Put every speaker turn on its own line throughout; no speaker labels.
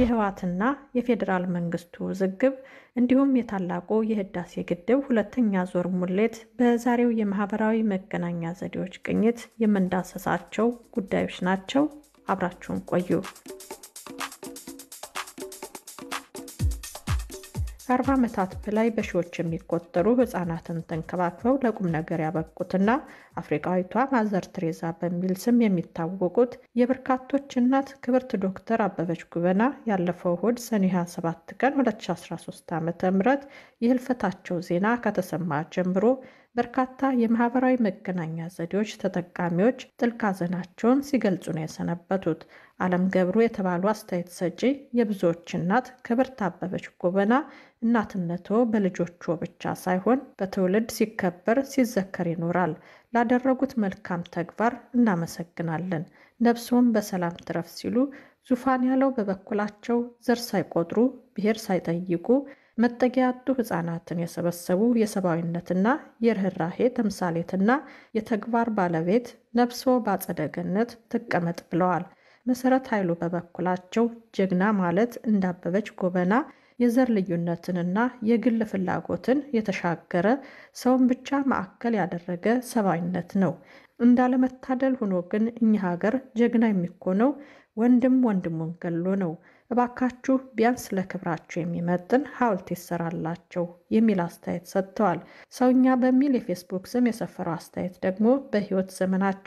የህወሓትና የፌዴራል መንግስቱ ውዝግብ እንዲሁም የታላቁ የህዳሴ ግድብ ሁለተኛ ዞር ሙሌት በዛሬው የማህበራዊ መገናኛ ዘዴዎች ቅኝት የምንዳሰሳቸው ጉዳዮች ናቸው። አብራችሁን ቆዩ። ከ40 ዓመታት በላይ በሺዎች የሚቆጠሩ ህጻናትን ተንከባክበው ለቁም ነገር ያበቁትና አፍሪካዊቷ ማዘር ቴሬዛ በሚል ስም የሚታወቁት የበርካቶች እናት ክብርት ዶክተር አበበች ጉበና ያለፈው እሁድ ሰኔ 27 ቀን 2013 ዓ ም የህልፈታቸው ዜና ከተሰማ ጀምሮ በርካታ የማህበራዊ መገናኛ ዘዴዎች ተጠቃሚዎች ጥልቅ ሐዘናቸውን ሲገልጹ ነው የሰነበቱት። አለም ገብሩ የተባሉ አስተያየት ሰጪ የብዙዎች እናት ክብርት አበበች ጎበና እናትነቶ በልጆቹ ብቻ ሳይሆን በትውልድ ሲከበር ሲዘከር ይኖራል። ላደረጉት መልካም ተግባር እናመሰግናለን። ነፍስዎን በሰላም ትረፍ ሲሉ ዙፋን ያለው በበኩላቸው ዘር ሳይቆጥሩ ብሔር ሳይጠይቁ መጠጊያ ያጡ ሕፃናትን የሰበሰቡ የሰብአዊነትና የርኅራሄ ተምሳሌትና የተግባር ባለቤት ነፍሶ በአጸደ ገነት ትቀመጥ ብለዋል። መሰረት ኃይሉ በበኩላቸው ጀግና ማለት እንዳበበች ጎበና የዘር ልዩነትንና የግል ፍላጎትን የተሻገረ ሰውን ብቻ ማዕከል ያደረገ ሰብአዊነት ነው። እንዳለመታደል ሆኖ ግን እኚህ ሀገር ጀግና የሚኮነው ወንድም ወንድሙን ገሎ ነው። እባካችሁ ቢያንስ ለክብራችሁ የሚመጥን ሐውልት ይሰራላቸው የሚል አስተያየት ሰጥተዋል። ሰውኛ በሚል የፌስቡክ ስም የሰፈረው አስተያየት ደግሞ በሕይወት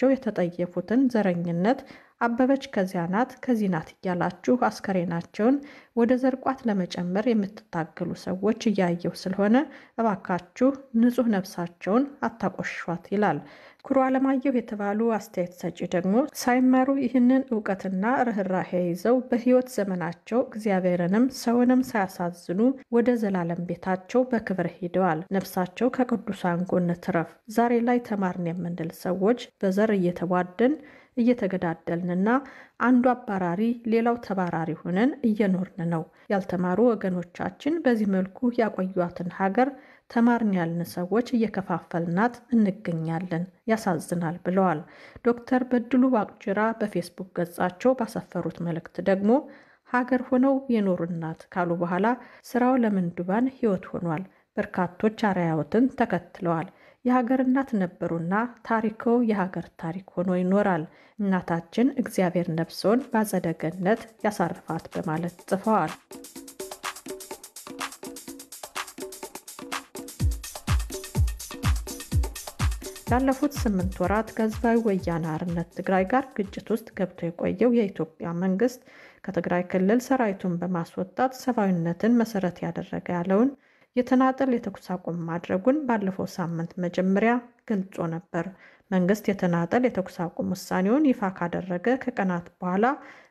ዘመናቸው የተጠየፉትን ዘረኝነት አበበች ከዚያ ናት ከዚህ ናት እያላችሁ አስከሬናቸውን ወደ ዘርቋት ለመጨመር የምትታገሉ ሰዎች እያየው ስለሆነ እባካችሁ ንጹህ ነፍሳቸውን አታቆሽሿት ይላል። ኩሩ አለማየሁ የተባሉ አስተያየት ሰጪ ደግሞ ሳይመሩ ይህንን እውቀትና ርኅራሄ ይዘው በሕይወት ዘመናቸው እግዚአብሔርንም ሰውንም ሳያሳዝኑ ወደ ዘላለም ቤታቸው በክብር ሂደዋል። ነፍሳቸው ከቅዱሳን ጎን ትረፍ። ዛሬ ላይ ተማርን የምንል ሰዎች በዘር እየተቧደን። እየተገዳደልንና አንዱ አባራሪ ሌላው ተባራሪ ሆነን እየኖርን ነው። ያልተማሩ ወገኖቻችን በዚህ መልኩ ያቆዩትን ሀገር ተማርን ያልን ሰዎች እየከፋፈልናት እንገኛለን። ያሳዝናል ብለዋል ዶክተር በድሉ ዋቅጅራ በፌስቡክ ገጻቸው ባሰፈሩት መልእክት ደግሞ ሀገር ሆነው የኖሩናት ካሉ በኋላ ስራው ለምንዱባን ህይወት ሆኗል። በርካቶች አርአያዎትን ተከትለዋል። የሀገር እናት ነበሩና ታሪኮ የሀገር ታሪክ ሆኖ ይኖራል። እናታችን እግዚአብሔር ነፍሶን በአጸደ ገነት ያሳርፋት በማለት ጽፈዋል። ላለፉት ስምንት ወራት ከህዝባዊ ወያነ ሓርነት ትግራይ ጋር ግጭት ውስጥ ገብቶ የቆየው የኢትዮጵያ መንግስት ከትግራይ ክልል ሰራዊቱን በማስወጣት ሰብአዊነትን መሰረት ያደረገ ያለውን የተናጠል የተኩስ አቁም ማድረጉን ባለፈው ሳምንት መጀመሪያ ገልጾ ነበር። መንግስት የተናጠል የተኩስ አቁም ውሳኔውን ይፋ ካደረገ ከቀናት በኋላ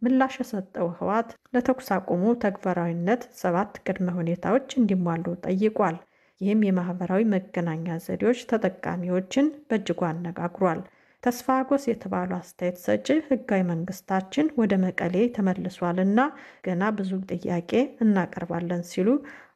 ምላሽ የሰጠው ህወሓት ለተኩስ አቁሙ ተግባራዊነት ሰባት ቅድመ ሁኔታዎች እንዲሟሉ ጠይቋል። ይህም የማህበራዊ መገናኛ ዘዴዎች ተጠቃሚዎችን በእጅጉ አነጋግሯል። ተስፋጎስ የተባሉ አስተያየት ሰጪ ህጋዊ መንግስታችን ወደ መቀሌ ተመልሷልና ገና ብዙ ጥያቄ እናቀርባለን ሲሉ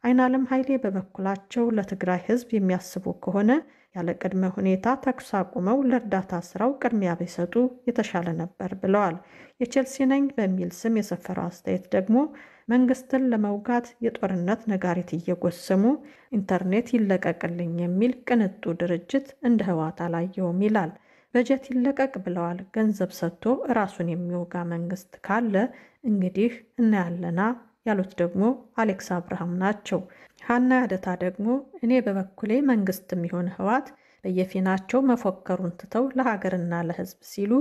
አይናለም ኃይሌ በበኩላቸው ለትግራይ ህዝብ የሚያስቡ ከሆነ ያለ ቅድመ ሁኔታ ተኩስ አቁመው ለእርዳታ ስራው ቅድሚያ ቢሰጡ የተሻለ ነበር ብለዋል። የቼልሲ ነኝ በሚል ስም የሰፈረው አስተያየት ደግሞ መንግስትን ለመውጋት የጦርነት ነጋሪት እየጎሰሙ ኢንተርኔት ይለቀቅልኝ የሚል ቅንጡ ድርጅት እንደ ህወሓት አላየውም ይላል። በጀት ይለቀቅ ብለዋል። ገንዘብ ሰጥቶ ራሱን የሚወጋ መንግስት ካለ እንግዲህ እናያለና ያሉት ደግሞ አሌክስ አብርሃም ናቸው። ሀና ያደታ ደግሞ እኔ በበኩሌ መንግስት የሚሆን ህዋት በየፊናቸው መፎከሩን ትተው ለሀገርና ለህዝብ ሲሉ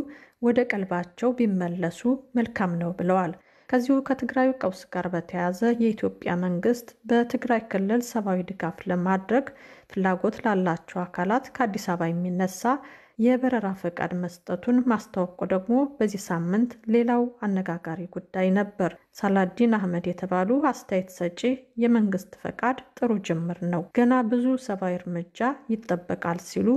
ወደ ቀልባቸው ቢመለሱ መልካም ነው ብለዋል። ከዚሁ ከትግራዩ ቀውስ ጋር በተያያዘ የኢትዮጵያ መንግስት በትግራይ ክልል ሰብአዊ ድጋፍ ለማድረግ ፍላጎት ላላቸው አካላት ከአዲስ አበባ የሚነሳ የበረራ ፈቃድ መስጠቱን ማስታወቁ ደግሞ በዚህ ሳምንት ሌላው አነጋጋሪ ጉዳይ ነበር። ሳላዲን አህመድ የተባሉ አስተያየት ሰጪ የመንግስት ፈቃድ ጥሩ ጅምር ነው፣ ገና ብዙ ሰብአዊ እርምጃ ይጠበቃል ሲሉ፣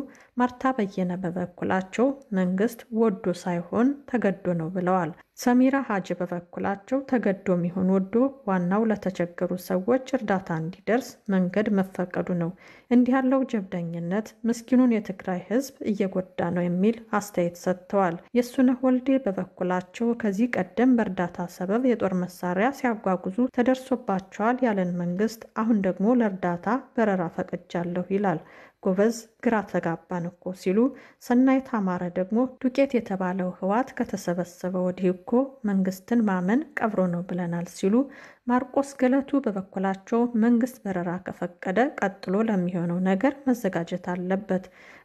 ማርታ በየነ በበኩላቸው መንግስት ወዶ ሳይሆን ተገዶ ነው ብለዋል። ሰሚራ ሀጅ በበኩላቸው ተገዶም ይሁን ወዶ ዋናው ለተቸገሩ ሰዎች እርዳታ እንዲደርስ መንገድ መፈቀዱ ነው። እንዲህ ያለው ጀብደኝነት ምስኪኑን የትግራይ ሕዝብ እየጎዳ ነው የሚል አስተያየት ሰጥተዋል። የሱነህ ወልዴ በበኩላቸው ከዚህ ቀደም በእርዳታ ሰበብ የጦር መሳሪያ ሲያጓጉዙ ተደርሶባቸዋል ያለን መንግስት አሁን ደግሞ ለእርዳታ በረራ ፈቅጃለሁ ይላል። ጎበዝ ግራ ተጋባን እኮ ሲሉ ሰናይ ታማረ ደግሞ ዱቄት የተባለው ህዋት ከተሰበሰበ ወዲህ እኮ መንግስትን ማመን ቀብሮ ነው ብለናል ሲሉ፣ ማርቆስ ገለቱ በበኩላቸው መንግስት በረራ ከፈቀደ ቀጥሎ ለሚሆነው ነገር መዘጋጀት አለበት፣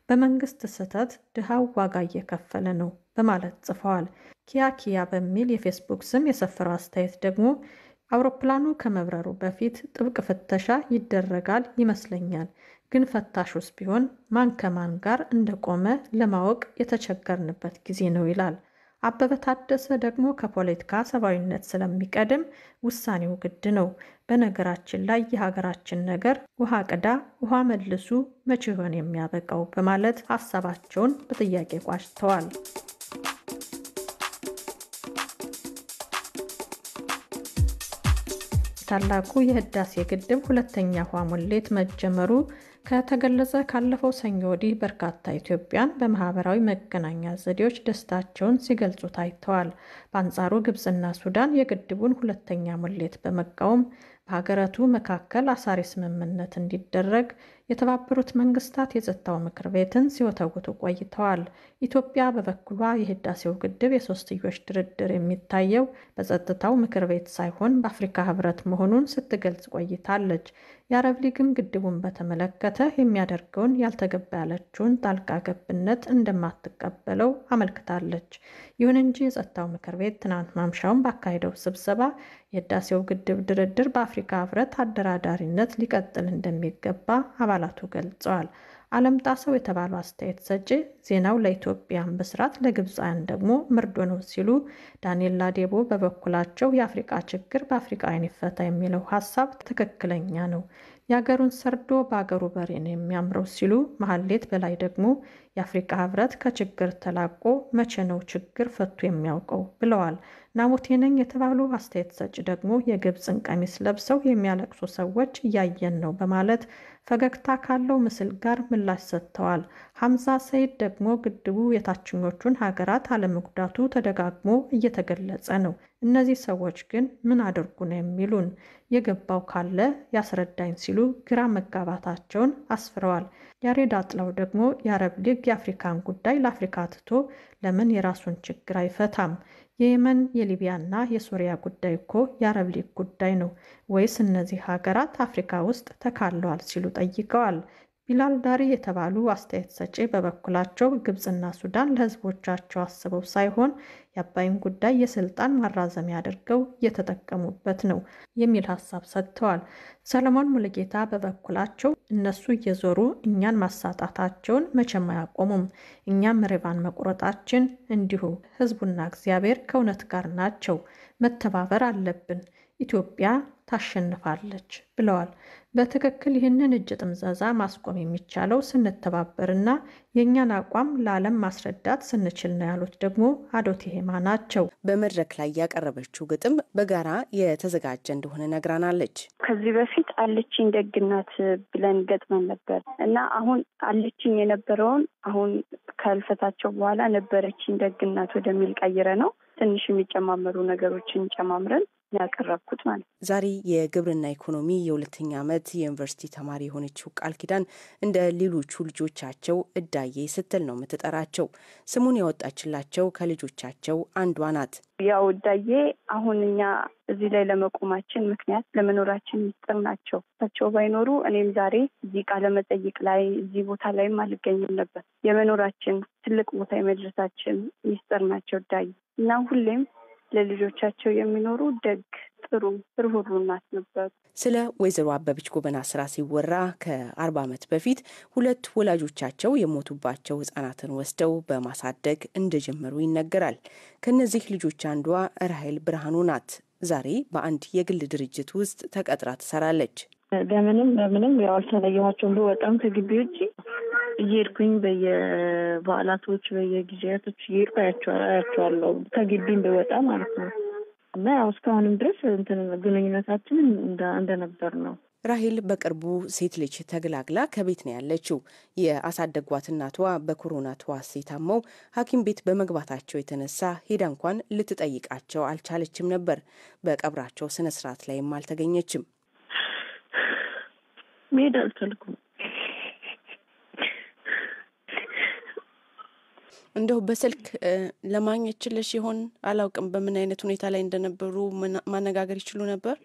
በመንግስት ስህተት ድሃው ዋጋ እየከፈለ ነው በማለት ጽፈዋል። ኪያኪያ በሚል የፌስቡክ ስም የሰፈረው አስተያየት ደግሞ አውሮፕላኑ ከመብረሩ በፊት ጥብቅ ፍተሻ ይደረጋል ይመስለኛል ግን ፈታሹስ ቢሆን ማን ከማን ጋር እንደቆመ ለማወቅ የተቸገርንበት ጊዜ ነው ይላል። አበበ ታደሰ ደግሞ ከፖለቲካ ሰብአዊነት ስለሚቀድም ውሳኔው ግድ ነው። በነገራችን ላይ የሀገራችን ነገር ውሃ ቅዳ ውሃ መልሱ መቼ ይሆን የሚያበቃው? በማለት ሀሳባቸውን በጥያቄ ቋጭተዋል። ታላቁ የህዳሴ ግድብ ሁለተኛ ውሃ ሙሌት መጀመሩ ከተገለጸ ካለፈው ሰኞ ወዲህ በርካታ ኢትዮጵያን በማህበራዊ መገናኛ ዘዴዎች ደስታቸውን ሲገልጹ ታይተዋል። በአንጻሩ ግብፅና ሱዳን የግድቡን ሁለተኛ ሙሌት በመቃወም በሀገራቱ መካከል አሳሪ ስምምነት እንዲደረግ የተባበሩት መንግስታት የጸጥታው ምክር ቤትን ሲወተውቱ ቆይተዋል። ኢትዮጵያ በበኩሏ የህዳሴው ግድብ የሶስትዮሽ ድርድር የሚታየው በጸጥታው ምክር ቤት ሳይሆን በአፍሪካ ህብረት መሆኑን ስትገልጽ ቆይታለች። የአረብ ሊግም ግድቡን በተመለከተ የሚያደርገውን ያልተገባ ያለችውን ጣልቃ ገብነት እንደማትቀበለው አመልክታለች። ይሁን እንጂ የጸጥታው ምክር ቤት ትናንት ማምሻውን ባካሄደው ስብሰባ የህዳሴው ግድብ ድርድር በአፍሪካ ህብረት አደራዳሪነት ሊቀጥል እንደሚገባ አባላቱ ገልጸዋል። አለምጣ ሰው የተባሉ አስተያየት ሰጪ ዜናው ለኢትዮጵያን ብስራት ለግብፃውያን ደግሞ ምርዶ ነው ሲሉ፣ ዳንኤል ላዴቦ በበኩላቸው የአፍሪቃ ችግር በአፍሪቃውያን ይፈታ የሚለው ሀሳብ ትክክለኛ ነው፣ የአገሩን ሰርዶ በአገሩ በሬ ነው የሚያምረው ሲሉ፣ መሀሌት በላይ ደግሞ የአፍሪቃ ህብረት ከችግር ተላቆ መቼ ነው ችግር ፈቱ የሚያውቀው ብለዋል። ናቡቴ ነኝ የተባሉ አስተያየት ሰጭ ደግሞ የግብፅን ቀሚስ ለብሰው የሚያለቅሱ ሰዎች እያየን ነው በማለት ፈገግታ ካለው ምስል ጋር ምላሽ ሰጥተዋል። ሐምዛ ሰይድ ደግሞ ግድቡ የታችኞቹን ሀገራት አለመጉዳቱ ተደጋግሞ እየተገለጸ ነው፣ እነዚህ ሰዎች ግን ምን አድርጉ ነው የሚሉን? የገባው ካለ ያስረዳኝ ሲሉ ግራ መጋባታቸውን አስፍረዋል። ያሬድ አጥላው ደግሞ የአረብ ሊግ የአፍሪካን ጉዳይ ለአፍሪካ ትቶ ለምን የራሱን ችግር አይፈታም? የየመን የሊቢያና የሱሪያ ጉዳይ እኮ የአረብ ሊግ ጉዳይ ነው ወይስ እነዚህ ሀገራት አፍሪካ ውስጥ ተካለዋል ሲሉ ጠይቀዋል። ቢላል ዳሪ የተባሉ አስተያየት ሰጪ በበኩላቸው ግብፅና ሱዳን ለህዝቦቻቸው አስበው ሳይሆን የአባይን ጉዳይ የስልጣን ማራዘሚያ አድርገው እየተጠቀሙበት ነው የሚል ሀሳብ ሰጥተዋል። ሰለሞን ሙልጌታ በበኩላቸው እነሱ እየዞሩ እኛን ማሳጣታቸውን መቼም አያቆሙም፣ እኛም ሪቫን መቁረጣችን እንዲሁ። ህዝቡና እግዚአብሔር ከእውነት ጋር ናቸው። መተባበር አለብን። ኢትዮጵያ ታሸንፋለች ብለዋል። በትክክል ይህንን እጅ ጥምዘዛ ማስቆም የሚቻለው ስንተባበርና የእኛን አቋም ለዓለም ማስረዳት
ስንችል ነው ያሉት ደግሞ አዶቴ ናቸው። በመድረክ ላይ ያቀረበችው ግጥም በጋራ የተዘጋጀ እንደሆነ ነግራናለች። ከዚህ በፊት አለችኝ ደግናት
ብለን ገጥመን ነበር እና አሁን አለችኝ የነበረውን አሁን ከህልፈታቸው በኋላ ነበረችኝ ደግናት ወደሚል ቀይረ ነው ትንሽ የሚጨማመሩ ነገሮችን ጨማምረን
ያቀረብኩት ማለት ነው። ዛሬ የግብርና ኢኮኖሚ የሁለተኛ ዓመት የዩኒቨርሲቲ ተማሪ የሆነችው ቃል ኪዳን እንደ ሌሎቹ ልጆቻቸው እዳዬ ስትል ነው የምትጠራቸው። ስሙን ያወጣችላቸው ከልጆቻቸው አንዷ ናት። ያው እዳዬ አሁን እኛ እዚህ ላይ ለመቆማችን ምክንያት ለመኖራችን ሚስጥር ናቸው። እሳቸው ባይኖሩ እኔም ዛሬ
እዚህ ቃለ መጠይቅ ላይ እዚህ ቦታ ላይም አልገኝም ነበር። የመኖራችን ትልቅ ቦታ የመድረሳችን ሚስጥር ናቸው እዳዬ እና ሁሌም ለልጆቻቸው የሚኖሩ ደግ፣ ጥሩ፣ ነበሩ።
ስለ ወይዘሮ አበበች ጎበና ስራ ሲወራ ከአርባ ዓመት በፊት ሁለት ወላጆቻቸው የሞቱባቸው ህጻናትን ወስደው በማሳደግ እንደጀመሩ ይነገራል። ከእነዚህ ልጆች አንዷ ራሄል ብርሃኑ ናት። ዛሬ በአንድ የግል ድርጅት ውስጥ ተቀጥራ ትሰራለች።
በምንም በምንም ያው አልተለየኋቸውም። በወጣም ከግቢ ውጭ እየሄድኩኝ በየበዓላቶች በየጊዜያቶች እየሄድኩ አያቸዋለሁ ከግቢም በወጣ ማለት ነው እና ያው እስካሁንም ድረስ እንትን ግንኙነታችን እንደነበር
ነው። ራሂል በቅርቡ ሴት ልጅ ተግላግላ ከቤት ነው ያለችው። የአሳደጓት እናቷ በኮሮና ተዋሲ ታመው ሐኪም ቤት በመግባታቸው የተነሳ ሄዳ እንኳን ልትጠይቃቸው አልቻለችም ነበር። በቀብራቸው ስነ ስርዓት ላይም አልተገኘችም። መሄድ አልቻልኩም። እንደው በስልክ ለማግኘት ችለሽ ይሆን? አላውቅም። በምን አይነት ሁኔታ ላይ እንደነበሩ ማነጋገር ይችሉ ነበር?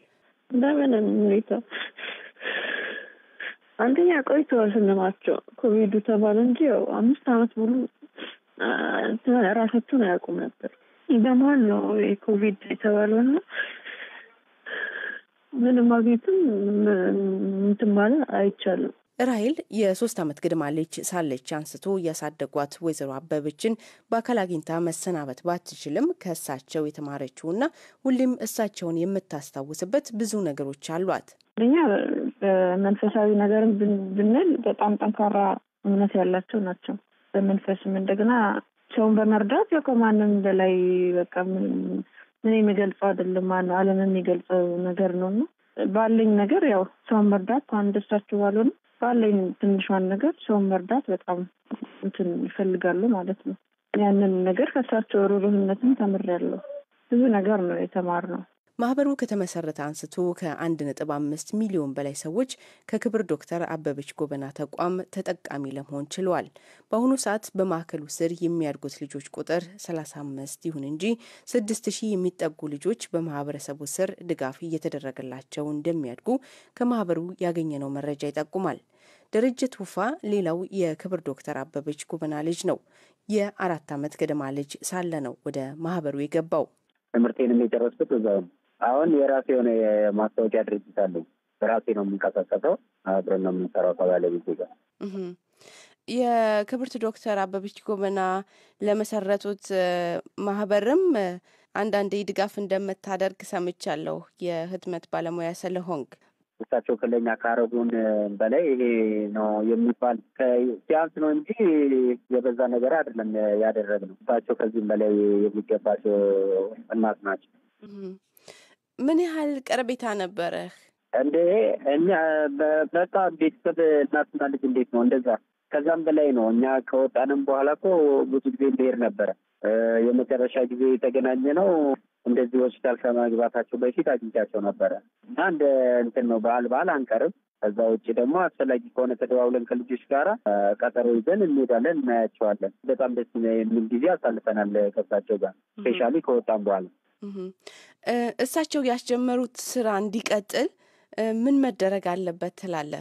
በምንም ሁኔታ አንደኛ ቆይተዋል ስንማቸው ኮቪዱ ተባለ እንጂ ያው አምስት አመት ሙሉ ራሳቸውን አያውቁም ነበር። በመሀል ነው የኮቪድ የተባለውና ምንም ማግኘትም እንትን ማለት አይቻልም።
ራይል የሶስት ዓመት ግድማ ልጅ ሳለች አንስቶ ያሳደጓት ወይዘሮ አበበችን በአካል አግኝታ መሰናበት ባትችልም ከእሳቸው የተማረችውና ሁሌም እሳቸውን የምታስታውስበት ብዙ ነገሮች አሏት።
እኛ በመንፈሳዊ ነገርም ብንል በጣም ጠንካራ እምነት ያላቸው ናቸው። በመንፈስም እንደገና ቸውን በመርዳት ከማንም በላይ በቃ እኔ የሚገልጸው አይደለም ዓለም የሚገልጸው ነገር ነው እና ባለኝ ነገር ያው ሰውን መርዳት እንኳን ደርሳችሁ ባልሆነ ባለኝ ትንሿን ነገር ሰውን መርዳት በጣም እንትን ይፈልጋሉ ማለት ነው። ያንን ነገር ከእሳቸው ተምር ተምሬያለሁ። ብዙ ነገር ነው የተማርነው።
ማህበሩ ከተመሰረተ አንስቶ ከ1.5 ሚሊዮን በላይ ሰዎች ከክብር ዶክተር አበበች ጎበና ተቋም ተጠቃሚ ለመሆን ችለዋል። በአሁኑ ሰዓት በማዕከሉ ስር የሚያድጉት ልጆች ቁጥር 35 ይሁን እንጂ 6000 የሚጠጉ ልጆች በማህበረሰቡ ስር ድጋፍ እየተደረገላቸው እንደሚያድጉ ከማህበሩ ያገኘነው መረጃ ይጠቁማል። ደረጀ ቱፋ ሌላው የክብር ዶክተር አበበች ጎበና ልጅ ነው። የአራት ዓመት ገደማ ልጅ ሳለ ነው ወደ ማህበሩ የገባው።
ትምህርቴንም የጨረስኩት ነው አሁን የራሴ የሆነ የማስታወቂያ ድርጅት አለ። በራሴ ነው የምንቀሳቀሰው። አብረን ነው የምንሰራው ከባለቤቴ ጋር።
የክብርት ዶክተር አበበች ጎበና ለመሰረቱት ማህበርም አንዳንዴ ድጋፍ እንደምታደርግ ሰምቻለሁ። የህትመት ባለሙያ ስለሆንክ
እሳቸው ክለኛ ካረጉን በላይ ይሄ ነው የሚባል ቢያንስ ነው እንጂ የበዛ ነገር አይደለም ያደረግነው። እሳቸው ከዚህም በላይ የሚገባቸው እናት ናቸው።
ምን ያህል ቀረቤታ ነበረህ? እንደ እኛ በጣ ቤተሰብ
እናትና ልጅ እንዴት ነው እንደዛ ከዛም በላይ ነው። እኛ ከወጣንም በኋላ እኮ ብዙ ጊዜ እንሄድ ነበረ። የመጨረሻ ጊዜ የተገናኘ ነው እንደዚህ ሆስፒታል ከመግባታቸው በፊት አግኝቻቸው ነበረ እና እንደ እንትን ነው በዓል በዓል አንቀርም። ከዛ ውጭ ደግሞ አስፈላጊ ከሆነ ተደዋውለን ከልጆች ጋር ቀጠሮ ይዘን እንሄዳለን፣ እናያቸዋለን። በጣም ደስ የሚል ጊዜ አሳልፈናል ከሳቸው ጋር ስፔሻሊ ከወጣም በኋላ
እሳቸው ያስጀመሩት ስራ እንዲቀጥል ምን መደረግ አለበት ትላለ?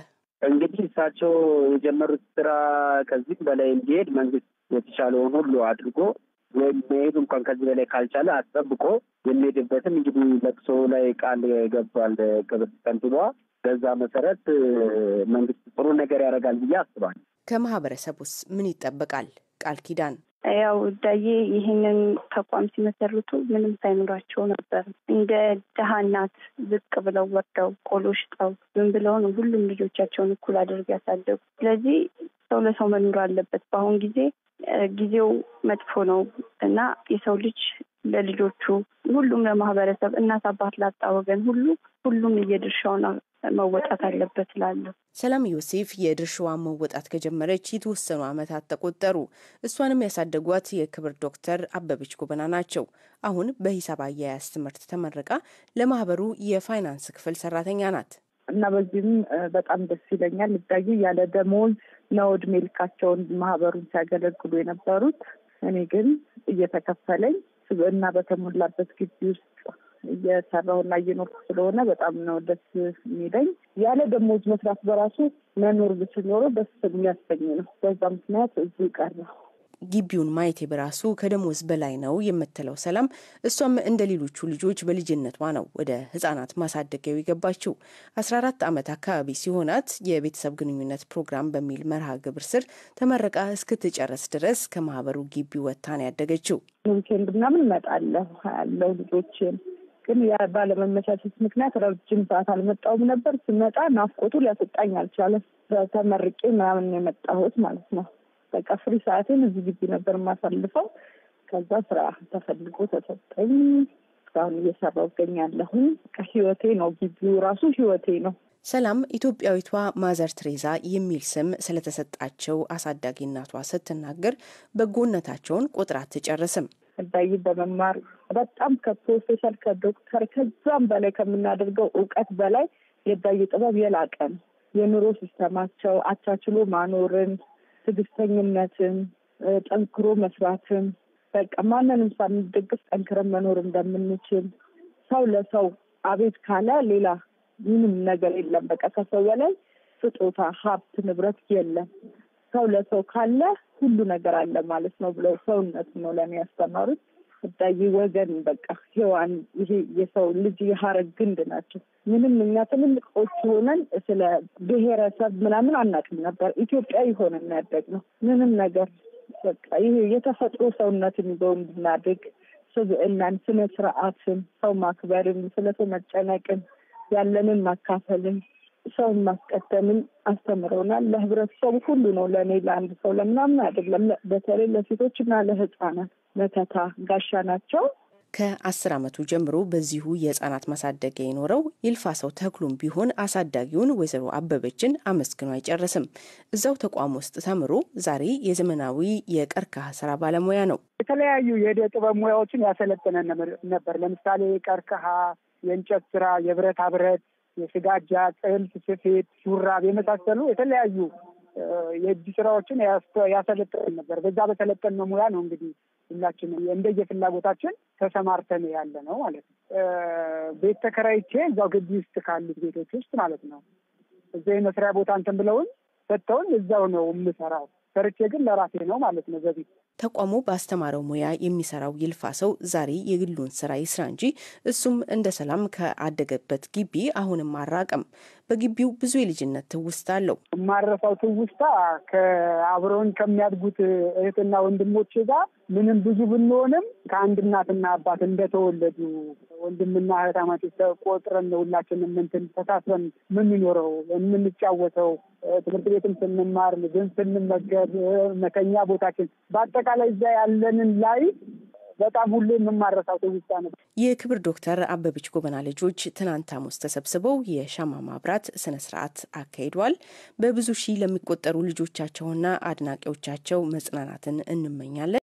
እንግዲህ እሳቸው የጀመሩት ስራ ከዚህም በላይ እንዲሄድ መንግስት የተቻለውን ሁሉ አድርጎ ወይም መሄዱ እንኳን ከዚህ በላይ ካልቻለ አስጠብቆ የሚሄድበትም እንግዲህ ለቅሶ ላይ ቃል ገብቷል ክብርት ከንቲባዋ። በዛ መሰረት መንግስት
ጥሩ ነገር ያደርጋል ብዬ አስባል። ከማህበረሰብ ውስጥ ምን ይጠበቃል? ቃል ኪዳን
ያው ዳዬ ይህንን ተቋም ሲመሰርቱ ምንም ሳይኖራቸው ነበር። እንደ ድሃ እናት ዝቅ ብለው ወርደው ቆሎ ሽጠው ዝም ብለው ነው ሁሉም ልጆቻቸውን እኩል አድርግ ያሳደጉ። ስለዚህ ሰው ለሰው መኖር አለበት። በአሁን ጊዜ ጊዜው መጥፎ ነው እና የሰው ልጅ ለልጆቹ ሁሉም ለማህበረሰብ እናት አባት
ላጣ ወገን ሁሉ ሁሉም እየድርሻውን መወጣት አለበት እላለሁ። ሰላም ዮሴፍ የድርሻዋን መወጣት ከጀመረች የተወሰኑ ዓመታት ተቆጠሩ። እሷንም ያሳደጓት የክብር ዶክተር አበበች ጎበና ናቸው። አሁን በሂሳብ አያያዝ ትምህርት ተመርቃ ለማህበሩ የፋይናንስ ክፍል ሰራተኛ ናት። እና በዚህም በጣም ደስ ይለኛል። ይታዩ ያለ ደሞዝ ነው እድሜ ልካቸውን ማህበሩን ሲያገለግሉ የነበሩት።
እኔ ግን እየተከፈለኝ ስብዕና በተሞላበት ግቢ ውስጥ እየሰራሁና እየኖርኩ ስለሆነ በጣም ነው ደስ የሚለኝ። ያለ ደሞዝ መስራት በራሱ መኖር ብችል ደስ የሚያሰኝ ነው። በዛ ምክንያት እዚህ ቀረሁ።
ግቢውን ማየቴ በራሱ ከደሞዝ በላይ ነው የምትለው ሰላም፣ እሷም እንደ ሌሎቹ ልጆች በልጅነቷ ነው ወደ ህጻናት ማሳደጊያው የገባችው። አስራ አራት ዓመት አካባቢ ሲሆናት የቤተሰብ ግንኙነት ፕሮግራም በሚል መርሃ ግብር ስር ተመረቃ እስክትጨረስ ድረስ ከማህበሩ ግቢ ወጥታ ነው ያደገችው።
ምናምን እመጣለሁ ያለው ልጆችን ግን ባለመመቻቸት ምክንያት ረጅም ሰዓት አልመጣውም ነበር። ስመጣ ናፍቆቱ ሊያሰጣኝ አልቻለም። ተመርቄ ምናምን የመጣሁት ማለት ነው። በቃ ፍሪ ሰዓቴን እዚህ ግቢ ነበር የማሳልፈው።
ከዛ ስራ ተፈልጎ ተሰጠኝ። እየሰራው እየሰራሁ እገኛለሁ። ከህይወቴ ነው ግቢው ራሱ ህይወቴ ነው። ሰላም ኢትዮጵያዊቷ ማዘር ትሬዛ የሚል ስም ስለተሰጣቸው አሳዳጊ እናቷ ስትናገር በጎነታቸውን ቁጥር ትጨርስም። እዳይ በመማር በጣም ከፕሮፌሰር ከዶክተር ከዛም
በላይ ከምናደርገው እውቀት በላይ የዳይ ጥበብ የላቀ ነው። የኑሮ ሲስተማቸው አቻችሎ ማኖርን፣ ትዕግስተኝነትን፣ ጠንክሮ መስራትን በቃ ማንንም ሳንደግፍ ጠንክረን መኖር እንደምንችል ሰው ለሰው አቤት ካለ ሌላ ምንም ነገር የለም። በቃ ከሰው በላይ ስጦታ፣ ሀብት፣ ንብረት የለም። ሰው ለሰው ካለ ሁሉ ነገር አለ ማለት ነው ብለው ሰውነት ነው ለእኔ ያስተማሩት። ፍዳይ ወገን በቃ ሔዋን ይሄ የሰው ልጅ የሀረግ ግንድ ናቸው። ምንም እኛ ትልልቅ ሰዎች ሆነን ስለ ብሔረሰብ ምናምን አናውቅም ነበር። ኢትዮጵያ የሆነ የሚያደግ ነው ምንም ነገር በቃ ይሄ የተፈጥሮ ሰውነትን ይዘው እንድናድግ ስብዕናን፣ ስነ ስርዓትን፣ ሰው ማክበርን፣ መጨነቅን፣ ያለንን ማካፈልን ሰውን ማስቀደምን አስተምረውናል። ለህብረተሰቡ ሁሉ ነው፣ ለእኔ ለአንድ ሰው ለምናምን አይደለም። በተለይ ለሴቶችና
ለህፃናት መከታ ጋሻ ናቸው። ከአስር ዓመቱ ጀምሮ በዚሁ የህጻናት ማሳደጊያ የኖረው ይልፋ ሰው ተክሉም ቢሆን አሳዳጊውን ወይዘሮ አበበችን አመስግኖ አይጨርስም። እዛው ተቋም ውስጥ ተምሮ ዛሬ የዘመናዊ የቀርከሃ ስራ ባለሙያ ነው።
የተለያዩ የእደ ጥበብ ሙያዎችን ያሰለጠነ ነበር። ለምሳሌ ቀርከሃ፣ የእንጨት ስራ፣ የብረታ ብረት፣ የስጋጃ፣ ጥልፍ፣ ስፌት፣ ሹራብ የመሳሰሉ የተለያዩ የእጅ ስራዎችን ያሰለጥን ነበር። በዛ በተለጠነ ሙያ ነው እንግዲህ ሁላችንም እንደየፍላጎታችን ተሰማርተን ያለ ነው ማለት ነው። ቤት ተከራይቼ እዛው ግቢ ውስጥ ካሉት ቤቶች ውስጥ ማለት ነው እዛ የመስሪያ ቦታ እንትን ብለውን ሰጥተውን እዛው ነው የምሰራው። ሰርቼ ግን ለራሴ ነው ማለት ነው በቤት
ተቋሙ በአስተማረው ሙያ የሚሰራው ይልፋ ሰው ዛሬ የግሉን ስራ ይስራ እንጂ እሱም እንደ ሰላም ከአደገበት ግቢ አሁንም አራቀም። በግቢው ብዙ የልጅነት ትውስታ አለው። የማረሳው ትውስታ ከአብረውን ከሚያድጉት እህትና ወንድሞች ጋር
ምንም ብዙ ብንሆንም ከአንድ እናትና አባት እንደተወለዱ ወንድምና እህት ተቆጥረን ቆጥረን ምንትን ተሳስረን የምንኖረው የምንጫወተው፣ ትምህርት ቤትም ስንማር፣ ምግብ ስንመገብ፣ መተኛ ቦታችን አጠቃላይ እዛ ያለንን
ላይ በጣም ሁሌ የምማረሳው ትውስታ ነው። የክብር ዶክተር አበበች ጎበና ልጆች ትናንት ሐሙስ ተሰብስበው የሻማ ማብራት ስነ ስርዓት አካሂደዋል። በብዙ ሺህ ለሚቆጠሩ ልጆቻቸውና አድናቂዎቻቸው መጽናናትን እንመኛለን።